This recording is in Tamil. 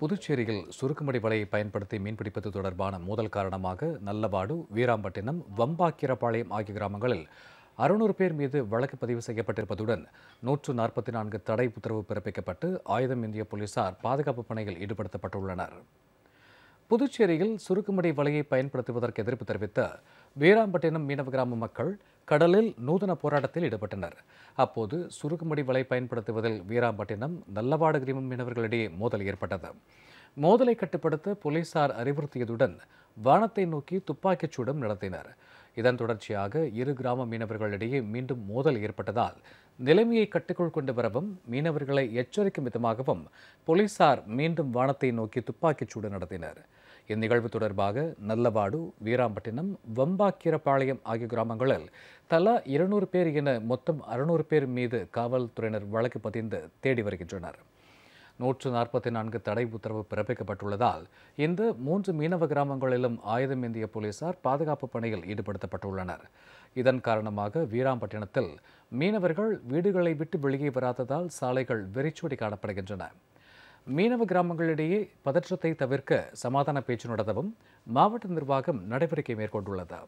புதுச்சேரியில் சுருக்குமடி வலையை பயன்படுத்தி மீன்பிடிப்பது தொடர்பான மோதல் காரணமாக நல்லவாடு வீராம்பட்டினம் வம்பாக்கிரபாளையம் ஆகிய கிராமங்களில் அறுநூறு பேர் மீது வழக்கு பதிவு செய்யப்பட்டிருப்பதுடன் நூற்று நாற்பத்தி நான்கு தடை உத்தரவு பிறப்பிக்கப்பட்டு ஆயுதம் இந்திய போலீசார் பாதுகாப்பு பணியில் ஈடுபடுத்தப்பட்டுள்ளனர் புதுச்சேரியில் சுருக்குமடி வலையை பயன்படுத்துவதற்கு எதிர்ப்பு தெரிவித்த வீராம்பட்டினம் மீனவ கிராம மக்கள் கடலில் நூதன போராட்டத்தில் ஈடுபட்டனர் அப்போது சுருக்குமடி வலை பயன்படுத்துவதில் வீராம்பட்டினம் நல்லவாடு கிரிமம் மீனவர்களிடையே மோதல் ஏற்பட்டது மோதலை கட்டுப்படுத்த போலீசார் அறிவுறுத்தியதுடன் வானத்தை நோக்கி துப்பாக்கிச் சூடும் நடத்தினர் இதன் தொடர்ச்சியாக இரு கிராம மீனவர்களிடையே மீண்டும் மோதல் ஏற்பட்டதால் நிலைமையை கட்டுக்குள் கொண்டு வரவும் மீனவர்களை எச்சரிக்கும் விதமாகவும் போலீசார் மீண்டும் வானத்தை நோக்கி துப்பாக்கிச் சூடு நடத்தினர் இந்நிகழ்வு தொடர்பாக நல்லவாடு வீராம்பட்டினம் வம்பாக்கீரப்பாளையம் ஆகிய கிராமங்களில் தலா இருநூறு பேர் என மொத்தம் அறுநூறு பேர் மீது காவல்துறையினர் வழக்கு பதிந்து தேடி வருகின்றனர் நூற்று நாற்பத்தி நான்கு தடை உத்தரவு பிறப்பிக்கப்பட்டுள்ளதால் இந்த மூன்று மீனவ கிராமங்களிலும் ஆயுதம் இந்திய போலீசார் பாதுகாப்பு பணியில் ஈடுபடுத்தப்பட்டுள்ளனர் இதன் காரணமாக வீராம்பட்டினத்தில் மீனவர்கள் வீடுகளை விட்டு வெளியே வராததால் சாலைகள் வெறிச்சோடி காணப்படுகின்றன மீனவ கிராமங்களிடையே பதற்றத்தை தவிர்க்க சமாதான பேச்சு நடத்தவும் மாவட்ட நிர்வாகம் நடவடிக்கை மேற்கொண்டுள்ளது